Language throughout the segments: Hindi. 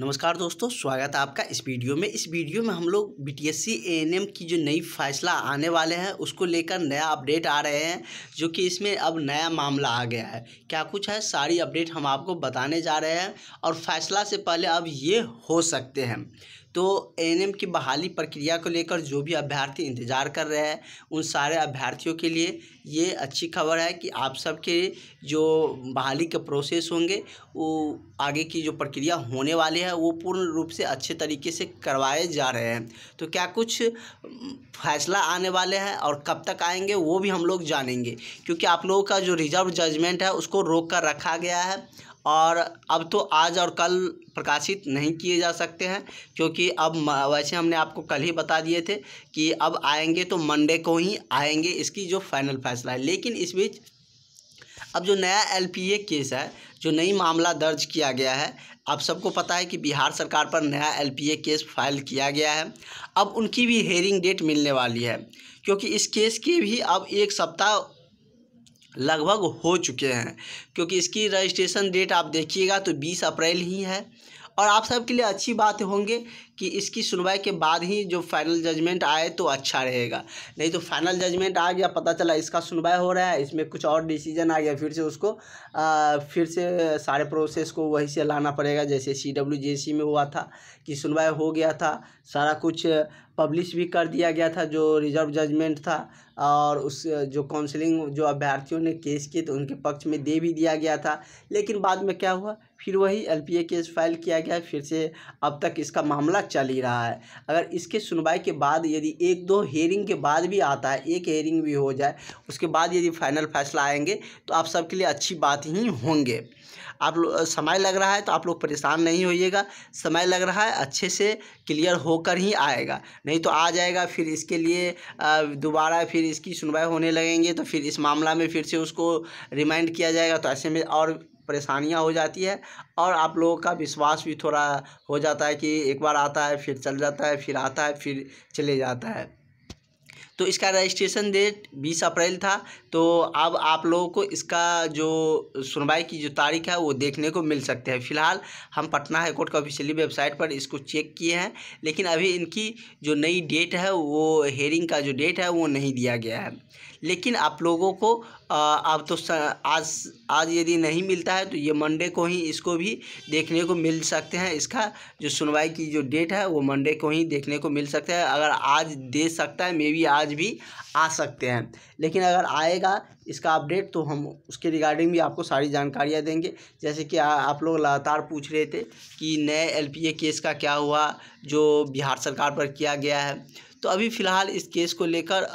नमस्कार दोस्तों स्वागत है आपका इस वीडियो में इस वीडियो में हम लोग B T S C N की जो नई फैसला आने वाले हैं उसको लेकर नया अपडेट आ रहे हैं जो कि इसमें अब नया मामला आ गया है क्या कुछ है सारी अपडेट हम आपको बताने जा रहे हैं और फैसला से पहले अब ये हो सकते हैं तो एएनएम की बहाली प्रक्रिया को लेकर जो भी अभ्यर्थी इंतज़ार कर रहे हैं उन सारे अभ्यर्थियों के लिए ये अच्छी खबर है कि आप सबके जो बहाली के प्रोसेस होंगे वो आगे की जो प्रक्रिया होने वाली है वो पूर्ण रूप से अच्छे तरीके से करवाए जा रहे हैं तो क्या कुछ फैसला आने वाले हैं और कब तक आएंगे वो भी हम लोग जानेंगे क्योंकि आप लोगों का जो रिजर्व जजमेंट है उसको रोक कर रखा गया है और अब तो आज और कल प्रकाशित नहीं किए जा सकते हैं क्योंकि अब वैसे हमने आपको कल ही बता दिए थे कि अब आएंगे तो मंडे को ही आएंगे इसकी जो फाइनल फैसला है लेकिन इस बीच अब जो नया एलपीए केस है जो नई मामला दर्ज किया गया है आप सबको पता है कि बिहार सरकार पर नया एलपीए केस फाइल किया गया है अब उनकी भी हेयरिंग डेट मिलने वाली है क्योंकि इस केस की भी अब एक सप्ताह लगभग हो चुके हैं क्योंकि इसकी रजिस्ट्रेशन डेट आप देखिएगा तो 20 अप्रैल ही है और आप सबके लिए अच्छी बात होंगे कि इसकी सुनवाई के बाद ही जो फाइनल जजमेंट आए तो अच्छा रहेगा नहीं तो फाइनल जजमेंट आ गया पता चला इसका सुनवाई हो रहा है इसमें कुछ और डिसीजन आ गया फिर से उसको आ, फिर से सारे प्रोसेस को वहीं से लाना पड़ेगा जैसे सी डब्ल्यू जे सी में हुआ था कि सुनवाई हो गया था सारा कुछ पब्लिश भी कर दिया गया था जो रिजर्व जजमेंट था और उस जो काउंसलिंग जो अभ्यर्थियों ने केस किए तो उनके पक्ष में दे भी दिया गया था लेकिन बाद में क्या हुआ फिर वही एल केस फाइल किया गया फिर से अब तक इसका मामला चल ही रहा है अगर इसके सुनवाई के बाद यदि एक दो हेयरिंग के बाद भी आता है एक हेयरिंग भी हो जाए उसके बाद यदि फाइनल फैसला आएंगे तो आप सबके लिए अच्छी बात ही होंगे आप लोग समय लग रहा है तो आप लोग परेशान नहीं होइएगा समय लग रहा है अच्छे से क्लियर होकर ही आएगा नहीं तो आ जाएगा फिर इसके लिए दोबारा फिर इसकी सुनवाई होने लगेंगे तो फिर इस मामला में फिर से उसको रिमाइंड किया जाएगा तो ऐसे में और परेशानियां हो जाती है और आप लोगों का विश्वास भी थोड़ा हो जाता है कि एक बार आता है फिर चल जाता है फिर आता है फिर चले जाता है तो इसका रजिस्ट्रेशन डेट बीस अप्रैल था तो अब आप लोगों को इसका जो सुनवाई की जो तारीख है वो देखने को मिल सकते हैं फिलहाल हम पटना हाईकोर्ट का ऑफिशियली वेबसाइट पर इसको चेक किए हैं लेकिन अभी इनकी जो नई डेट है वो हेयरिंग का जो डेट है वो नहीं दिया गया है लेकिन आप लोगों को अब तो आज आज यदि नहीं मिलता है तो ये मंडे को ही इसको भी देखने को मिल सकते हैं इसका जो सुनवाई की जो डेट है वो मंडे को ही देखने को मिल सकता है अगर आज दे सकता है मे बी आज आज भी आ सकते हैं लेकिन अगर आएगा इसका अपडेट तो हम उसके रिगार्डिंग भी आपको सारी जानकारियाँ देंगे जैसे कि आ, आप लोग लगातार पूछ रहे थे कि नए एलपीए केस का क्या हुआ जो बिहार सरकार पर किया गया है तो अभी फ़िलहाल इस केस को लेकर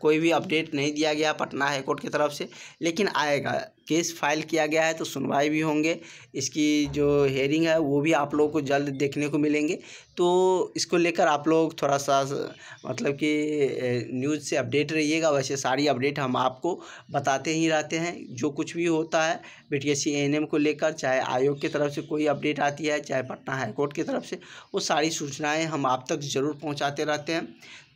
कोई भी अपडेट नहीं दिया गया पटना हाईकोर्ट की तरफ से लेकिन आएगा केस फाइल किया गया है तो सुनवाई भी होंगे इसकी जो हेयरिंग है वो भी आप लोगों को जल्द देखने को मिलेंगे तो इसको लेकर आप लोग थोड़ा सा मतलब कि न्यूज़ से अपडेट रहिएगा वैसे सारी अपडेट हम आपको बताते ही रहते हैं जो कुछ भी होता है बी टी एस को लेकर चाहे आयोग की तरफ से कोई अपडेट आती है चाहे पटना हाईकोर्ट की तरफ से वो सारी सूचनाएँ हम आप तक ज़रूर पहुँचाते रहते हैं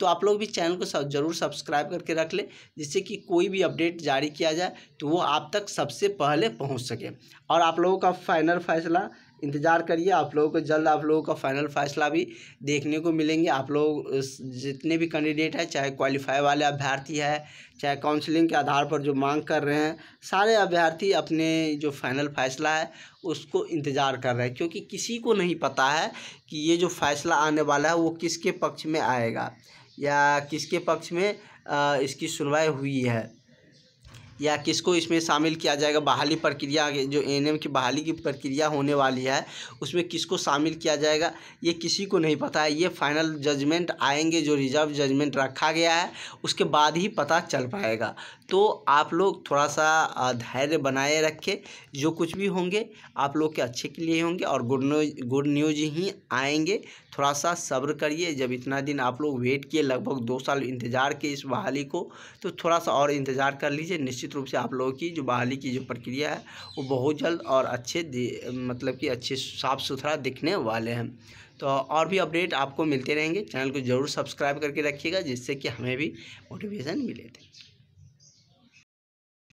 तो आप लोग भी चैनल को सब जरूर सब्सक्राइब करके रख लें जिससे कि कोई भी अपडेट जारी किया जाए तो वो आप तक सबसे पहले पहुंच सके और आप लोगों का फाइनल फैसला इंतज़ार करिए आप लोगों को जल्द आप लोगों का फाइनल फैसला भी देखने को मिलेंगे आप लोग जितने भी कैंडिडेट हैं चाहे क्वालिफाई वाले अभ्यर्थी है चाहे काउंसलिंग के आधार पर जो मांग कर रहे हैं सारे अभ्यर्थी अपने जो फाइनल फैसला है उसको इंतज़ार कर रहे हैं क्योंकि किसी को नहीं पता है कि ये जो फैसला आने वाला है वो किसके पक्ष में आएगा या किसके पक्ष में इसकी सुनवाई हुई है या किसको इसमें शामिल किया जाएगा बहाली प्रक्रिया जो एन की बहाली की प्रक्रिया होने वाली है उसमें किसको शामिल किया जाएगा ये किसी को नहीं पता है ये फाइनल जजमेंट आएंगे जो रिजर्व जजमेंट रखा गया है उसके बाद ही पता चल पाएगा तो आप लोग थोड़ा सा धैर्य बनाए रखें जो कुछ भी होंगे आप लोग के अच्छे के लिए होंगे और गुड न्यूज गुड न्यूज ही आएंगे थोड़ा सा सब्र करिए जब इतना दिन आप लोग वेट किए लगभग दो साल इंतज़ार किए इस बहाली को तो थोड़ा सा और इंतज़ार कर लीजिए निश्चित रूप से आप लोगों की जो बहाली की जो प्रक्रिया है वो बहुत जल्द और अच्छे मतलब कि अच्छे साफ़ सुथरा दिखने वाले हैं तो और भी अपडेट आपको मिलते रहेंगे चैनल को ज़रूर सब्सक्राइब करके रखिएगा जिससे कि हमें भी मोटिवेशन मिले थे